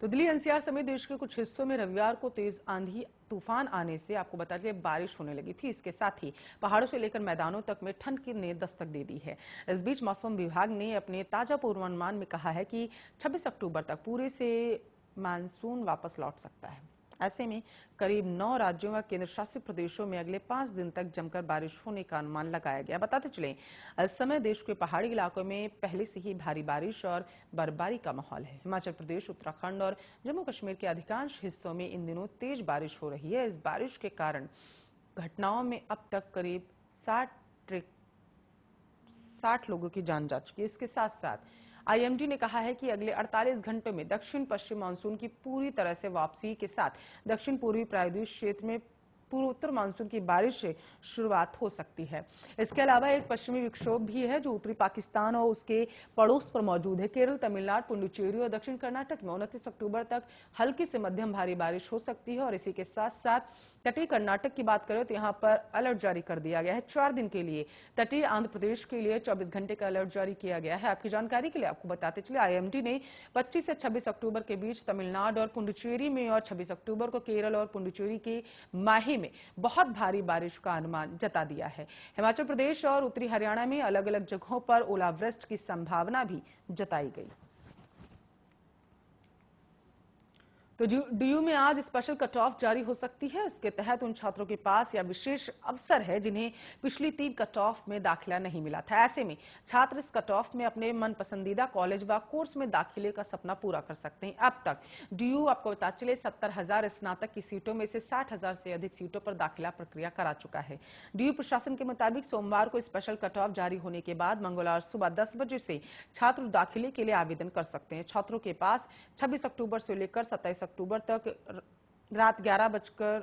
तो दिल्ली एनसीआर समेत देश के कुछ हिस्सों में रविवार को तेज आंधी तूफान आने से आपको बता दें बारिश होने लगी थी इसके साथ ही पहाड़ों से लेकर मैदानों तक में ठंड की ने दस्तक दे दी है इस बीच मौसम विभाग ने अपने ताजा पूर्वानुमान में कहा है कि 26 अक्टूबर तक पूरे से मानसून वापस लौट सकता है ऐसे में करीब नौ राज्यों व केंद्र शासित प्रदेशों में अगले पांच दिन तक जमकर बारिश होने का अनुमान लगाया गया बताते चले इस समय देश के पहाड़ी इलाकों में पहले से ही भारी बारिश और बर्फबारी का माहौल है हिमाचल प्रदेश उत्तराखंड और जम्मू कश्मीर के अधिकांश हिस्सों में इन दिनों तेज बारिश हो रही है इस बारिश के कारण घटनाओं में अब तक करीब साठ साठ लोगों की जान जा चुकी है इसके साथ साथ आईएमडी ने कहा है कि अगले 48 घंटों में दक्षिण पश्चिम मानसून की पूरी तरह से वापसी के साथ दक्षिण पूर्वी प्रायद्वीप क्षेत्र में पूर्वोत्तर मानसून की बारिश से शुरुआत हो सकती है इसके अलावा एक पश्चिमी विक्षोभ भी है जो उत्तरी पाकिस्तान और उसके पड़ोस पर मौजूद है केरल तमिलनाडु पुडुचेरी और दक्षिण कर्नाटक में उनतीस अक्टूबर तक हल्की से मध्यम भारी बारिश हो सकती है और इसी के साथ साथ तटीय कर्नाटक की बात करें तो यहाँ पर अलर्ट जारी कर दिया गया है चार दिन के लिए तटीय आंध्र प्रदेश के लिए चौबीस घंटे का अलर्ट जारी किया गया है आपकी जानकारी के लिए आपको बताते चले आईएमडी ने पच्चीस से छब्बीस अक्टूबर के बीच तमिलनाडु और पुडुचेरी में और छब्बीस अक्टूबर को केरल और पुडुचेरी के माही में बहुत भारी बारिश का अनुमान जता दिया है हिमाचल प्रदेश और उत्तरी हरियाणा में अलग अलग जगहों पर ओलावृष्टि की संभावना भी जताई गई तो डीयू में आज स्पेशल कट ऑफ जारी हो सकती है इसके तहत उन छात्रों के पास या विशेष अवसर है जिन्हें पिछली तीन कट ऑफ में दाखिला नहीं मिला था ऐसे में छात्र इस कट ऑफ में अपने मन पसंदीदा कॉलेज व कोर्स में दाखिले का सपना पूरा कर सकते हैं अब तक डीयू आपको बता चले सत्तर हजार स्नातक की सीटों में से साठ हजार से अधिक सीटों पर दाखिला प्रक्रिया करा चुका है डीयू प्रशासन के मुताबिक सोमवार को स्पेशल कट ऑफ जारी होने के बाद मंगलवार सुबह दस बजे से छात्र दाखिले के लिए आवेदन कर सकते हैं छात्रों के पास छब्बीस अक्टूबर से लेकर सत्ताईस अक्टूबर तक रात ग्यारह बजकर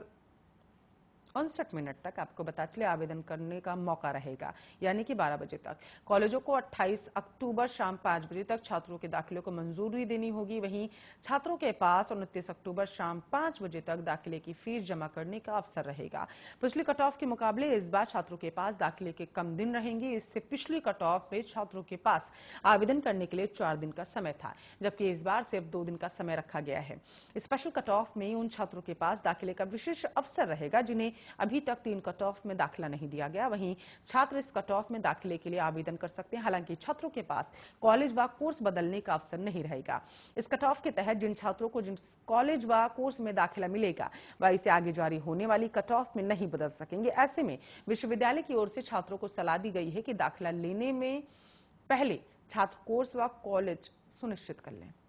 उनसठ मिनट तक आपको बताते आवेदन करने का मौका रहेगा यानी कि 12 बजे तक कॉलेजों को 28 अक्टूबर शाम 5 बजे तक छात्रों के दाखिले को मंजूरी देनी होगी वहीं छात्रों के पास उनतीस अक्टूबर शाम 5 बजे तक दाखिले की फीस जमा करने का अवसर रहेगा पिछली कट ऑफ के मुकाबले इस बार छात्रों के पास दाखिले के कम दिन रहेंगे इससे पिछली कट ऑफ में छात्रों के पास आवेदन करने के लिए चार दिन का समय था जबकि इस बार सिर्फ दो दिन का समय रखा गया है स्पेशल कट ऑफ में उन छात्रों के पास दाखिले का विशेष अवसर रहेगा जिन्हें अभी तक तीन कट ऑफ में दाखिला नहीं दिया गया वहीं छात्र इस कट ऑफ में दाखिले के लिए आवेदन कर सकते हैं हालांकि छात्रों के पास कॉलेज व कोर्स बदलने का अवसर नहीं रहेगा इस कट ऑफ के तहत जिन छात्रों को जिन कॉलेज व कोर्स में दाखिला मिलेगा वह इसे आगे जारी होने वाली कट ऑफ में नहीं बदल सकेंगे ऐसे में विश्वविद्यालय की ओर से छात्रों को सलाह दी गई है कि दाखिला लेने में पहले छात्र कोर्स व कॉलेज सुनिश्चित कर लें